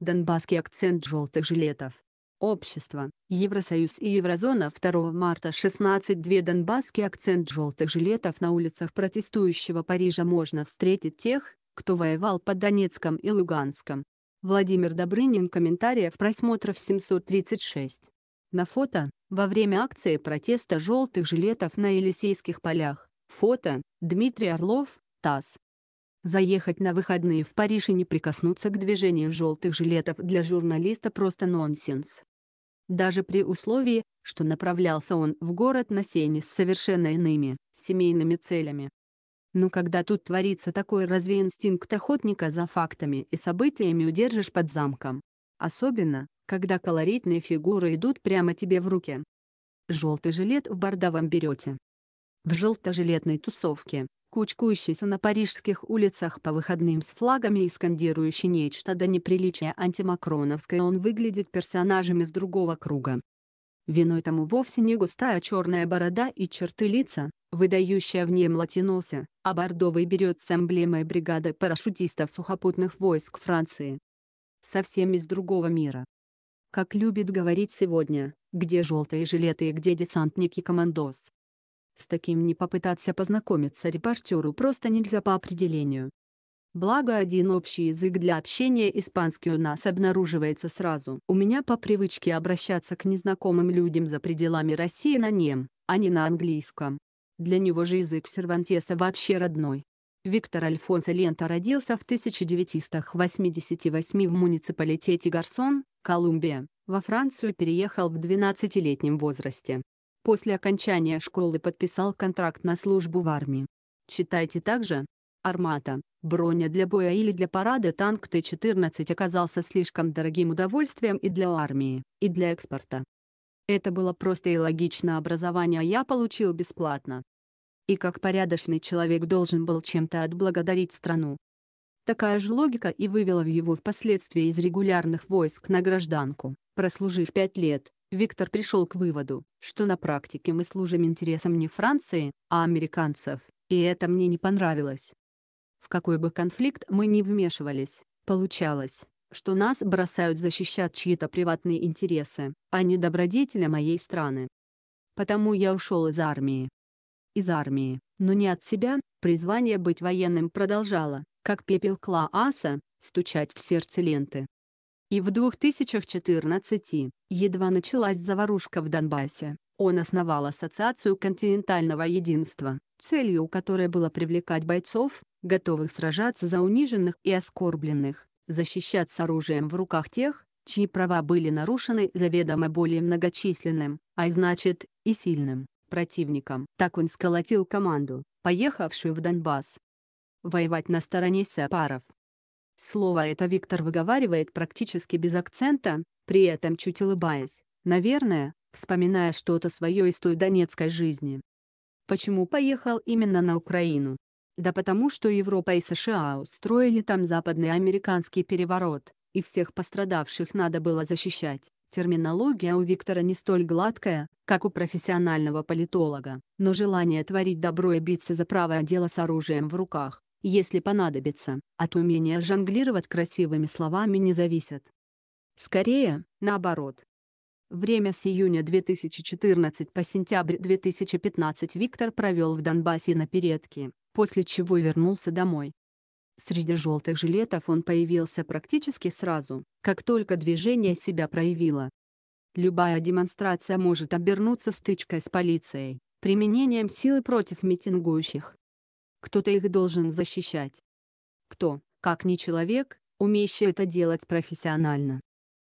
Донбасский акцент желтых жилетов. Общество, Евросоюз и Еврозона 2 марта 16.2 Донбасский акцент желтых жилетов на улицах протестующего Парижа можно встретить тех, кто воевал под Донецком и Луганском. Владимир Добрынин комментариев просмотров 736. На фото, во время акции протеста желтых жилетов на Елисейских полях, фото, Дмитрий Орлов, ТАСС. Заехать на выходные в Париж и не прикоснуться к движению желтых жилетов для журналиста просто нонсенс. Даже при условии, что направлялся он в город на сене с совершенно иными, семейными целями. Но когда тут творится такой, разве инстинкт охотника за фактами и событиями удержишь под замком? Особенно, когда колоритные фигуры идут прямо тебе в руки. Желтый жилет в бордовом берете. В желто-жилетной тусовке, кучкующийся на парижских улицах по выходным с флагами и скандирующий нечто до неприличия антимакроновское он выглядит персонажем из другого круга. Виной тому вовсе не густая черная борода и черты лица, выдающая в нем латиноса, а бордовый берет с эмблемой бригады парашютистов сухопутных войск Франции. Совсем из другого мира. Как любит говорить сегодня, где желтые жилеты и где десантники командос. С таким не попытаться познакомиться репортеру просто нельзя по определению. Благо один общий язык для общения испанский у нас обнаруживается сразу. У меня по привычке обращаться к незнакомым людям за пределами России на нем, а не на английском. Для него же язык Сервантеса вообще родной. Виктор Альфонсо Лента родился в 1988 в муниципалитете Гарсон, Колумбия, во Францию переехал в 12-летнем возрасте. После окончания школы подписал контракт на службу в армии. Читайте также. Армата, броня для боя или для парада танк Т-14 оказался слишком дорогим удовольствием и для армии, и для экспорта. Это было просто и логично образование я получил бесплатно. И как порядочный человек должен был чем-то отблагодарить страну. Такая же логика и вывела его впоследствии из регулярных войск на гражданку, прослужив пять лет, Виктор пришел к выводу, что на практике мы служим интересам не Франции, а американцев, и это мне не понравилось. В какой бы конфликт мы ни вмешивались, получалось, что нас бросают защищать чьи-то приватные интересы, а не добродетеля моей страны. Потому я ушел из армии. Из армии, но не от себя, призвание быть военным продолжало, как пепел Клааса, стучать в сердце ленты. И в 2014, едва началась заварушка в Донбассе, он основал Ассоциацию континентального единства, целью которой было привлекать бойцов, готовых сражаться за униженных и оскорбленных, защищать с оружием в руках тех, чьи права были нарушены заведомо более многочисленным, а значит, и сильным, противником. Так он сколотил команду, поехавшую в Донбасс. Воевать на стороне сепаров, Слово это Виктор выговаривает практически без акцента, при этом чуть улыбаясь, наверное, вспоминая что-то свое из той донецкой жизни. Почему поехал именно на Украину? Да потому что Европа и США устроили там западный американский переворот, и всех пострадавших надо было защищать. Терминология у Виктора не столь гладкая, как у профессионального политолога, но желание творить добро и биться за правое дело с оружием в руках, если понадобится, а от умения жонглировать красивыми словами не зависит. Скорее, наоборот. Время с июня 2014 по сентябрь 2015 Виктор провел в Донбассе на передке, после чего вернулся домой. Среди желтых жилетов он появился практически сразу, как только движение себя проявило. Любая демонстрация может обернуться стычкой с полицией, применением силы против митингующих кто-то их должен защищать. Кто, как не человек, умеющий это делать профессионально?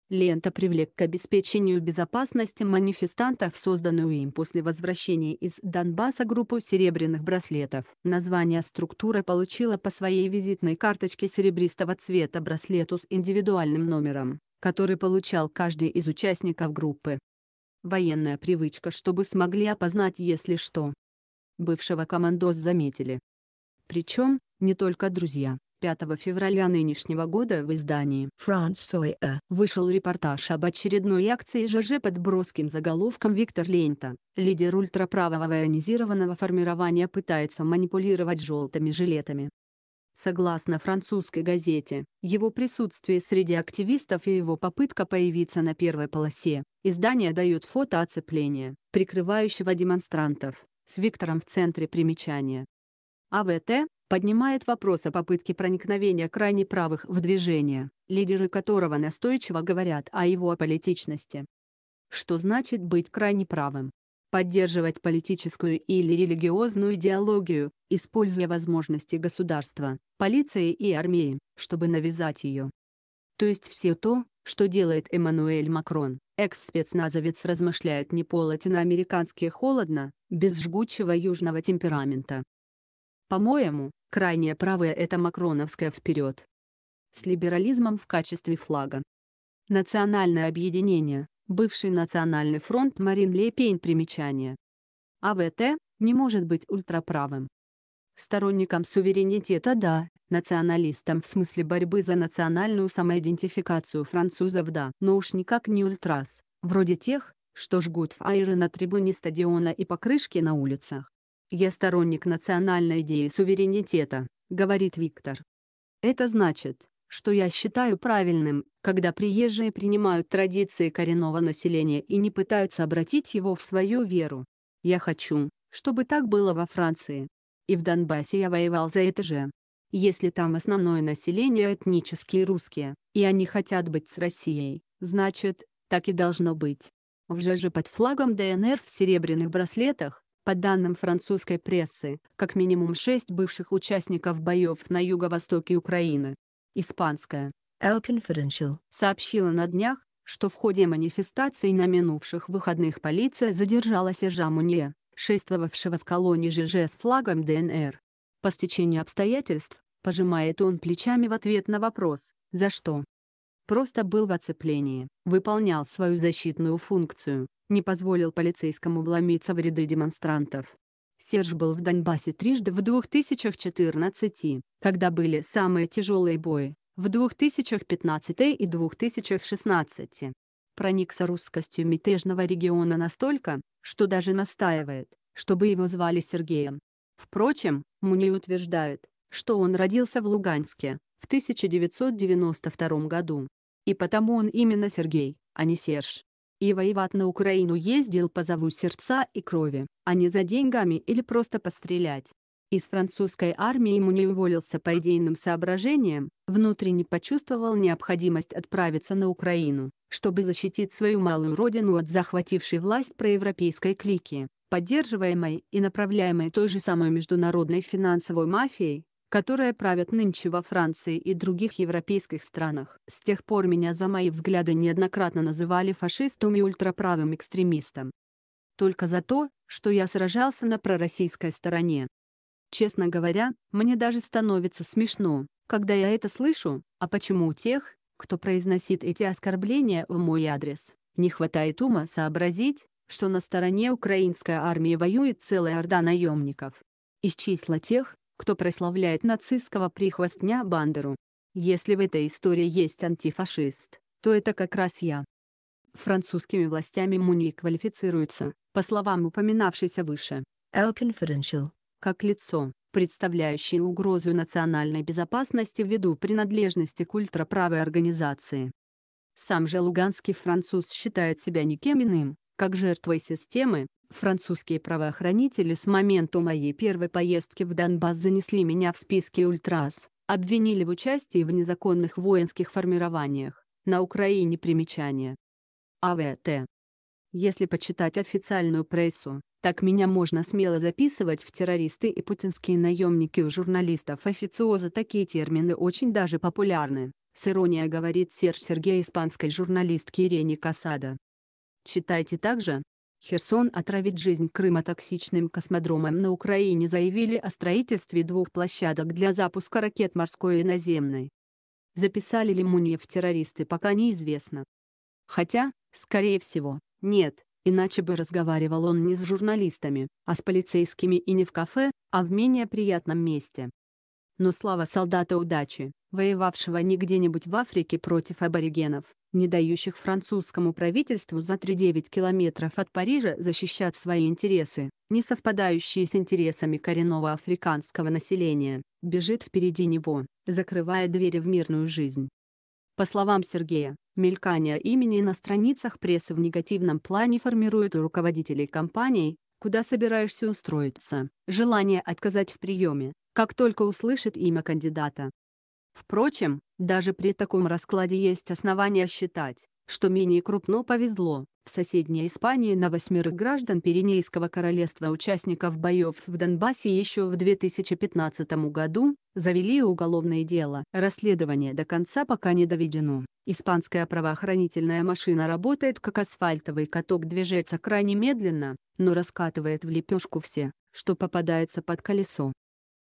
Лента привлек к обеспечению безопасности манифестантов созданную им после возвращения из Донбасса группу серебряных браслетов. Название структуры получила по своей визитной карточке серебристого цвета браслету с индивидуальным номером, который получал каждый из участников группы. Военная привычка чтобы смогли опознать если что. Бывшего командос заметили, причем, не только друзья. 5 февраля нынешнего года в издании «Франсоя» вышел репортаж об очередной акции ЖЖ под броским заголовком «Виктор Лента, лидер ультраправого ионизированного формирования пытается манипулировать желтыми жилетами». Согласно французской газете, его присутствие среди активистов и его попытка появиться на первой полосе, издание дает фото оцепления, прикрывающего демонстрантов, с Виктором в центре примечания. АВТ поднимает вопрос о попытке проникновения крайне правых в движение, лидеры которого настойчиво говорят о его аполитичности. Что значит быть крайне правым? Поддерживать политическую или религиозную идеологию, используя возможности государства, полиции и армии, чтобы навязать ее. То есть все то, что делает Эммануэль Макрон, экс-спецназовец размышляет не по-латиноамерикански холодно, без жгучего южного темперамента, по-моему, крайняя правая – это макроновская вперед. С либерализмом в качестве флага. Национальное объединение, бывший Национальный фронт Марин Ле Пейн примечание. АВТ не может быть ультраправым. Сторонникам суверенитета – да, националистам в смысле борьбы за национальную самоидентификацию французов – да, но уж никак не ультрас, вроде тех, что жгут фаеры на трибуне стадиона и покрышки на улицах. «Я сторонник национальной идеи суверенитета», — говорит Виктор. «Это значит, что я считаю правильным, когда приезжие принимают традиции коренного населения и не пытаются обратить его в свою веру. Я хочу, чтобы так было во Франции. И в Донбассе я воевал за это же. Если там основное население этнические русские, и они хотят быть с Россией, значит, так и должно быть. В же под флагом ДНР в серебряных браслетах, по данным французской прессы, как минимум шесть бывших участников боев на юго-востоке Украины. Испанская El Confidential сообщила на днях, что в ходе манифестаций на минувших выходных полиция задержала Сержа Мунье, шествовавшего в колонии ЖЖ с флагом ДНР. По стечению обстоятельств, пожимает он плечами в ответ на вопрос, за что, просто был в оцеплении, выполнял свою защитную функцию, не позволил полицейскому вломиться в ряды демонстрантов. Серж был в Донбассе трижды в 2014, когда были самые тяжелые бои, в 2015 и 2016. Проникся русскостью мятежного региона настолько, что даже настаивает, чтобы его звали Сергеем. Впрочем, Муни утверждает, что он родился в Луганске в 1992 году. И потому он именно Сергей, а не Серж. И воевать на Украину ездил по зову сердца и крови, а не за деньгами или просто пострелять. Из французской армии ему не уволился по идейным соображениям, внутренне почувствовал необходимость отправиться на Украину, чтобы защитить свою малую родину от захватившей власть проевропейской клики, поддерживаемой и направляемой той же самой международной финансовой мафией, которые правят нынче во Франции и других европейских странах. С тех пор меня за мои взгляды неоднократно называли фашистом и ультраправым экстремистом. Только за то, что я сражался на пророссийской стороне. Честно говоря, мне даже становится смешно, когда я это слышу, а почему у тех, кто произносит эти оскорбления в мой адрес, не хватает ума сообразить, что на стороне украинской армии воюет целая орда наемников. Из числа тех, кто прославляет нацистского прихвостня Бандеру. Если в этой истории есть антифашист, то это как раз я. Французскими властями Муни квалифицируется, по словам упоминавшейся выше, L Confidential, как лицо, представляющее угрозу национальной безопасности ввиду принадлежности к ультраправой организации. Сам же луганский француз считает себя никем иным, как жертвой системы, Французские правоохранители с момента моей первой поездки в Донбасс занесли меня в списки ультрас, обвинили в участии в незаконных воинских формированиях. На Украине примечание. АВТ. Если почитать официальную прессу, так меня можно смело записывать в террористы и путинские наемники у журналистов официоза такие термины очень даже популярны, с иронией говорит Серж Сергей испанской журналистки Ирене Касада. Читайте также, Херсон отравит жизнь Крыма токсичным космодромом. На Украине заявили о строительстве двух площадок для запуска ракет морской и наземной. Записали ли Муниев террористы, пока неизвестно. Хотя, скорее всего, нет, иначе бы разговаривал он не с журналистами, а с полицейскими и не в кафе, а в менее приятном месте. Но слава солдата удачи, воевавшего не где-нибудь в Африке против аборигенов, не дающих французскому правительству за 3-9 километров от Парижа защищать свои интересы, не совпадающие с интересами коренного африканского населения, бежит впереди него, закрывая двери в мирную жизнь. По словам Сергея, мелькание имени на страницах прессы в негативном плане формирует у руководителей компаний, куда собираешься устроиться, желание отказать в приеме, как только услышит имя кандидата. Впрочем, даже при таком раскладе есть основания считать, что менее крупно повезло. В соседней Испании на восьмерых граждан Пиренейского королевства участников боев в Донбассе еще в 2015 году завели уголовное дело. Расследование до конца пока не доведено. Испанская правоохранительная машина работает как асфальтовый каток движется крайне медленно, но раскатывает в лепешку все, что попадается под колесо.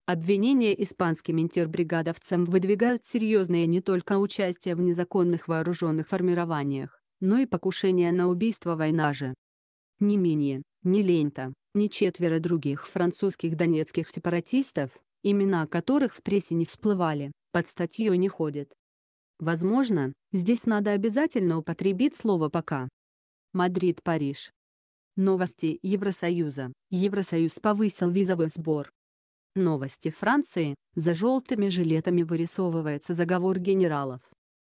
Обвинения испанским интербригадовцам выдвигают серьезные не только участие в незаконных вооруженных формированиях, но и покушение на убийство война же. Не менее, не Лента, не четверо других французских донецких сепаратистов, имена которых в прессе не всплывали, под статьей не ходят. Возможно, Здесь надо обязательно употребить слово «пока». Мадрид, Париж. Новости Евросоюза. Евросоюз повысил визовый сбор. Новости Франции. За желтыми жилетами вырисовывается заговор генералов.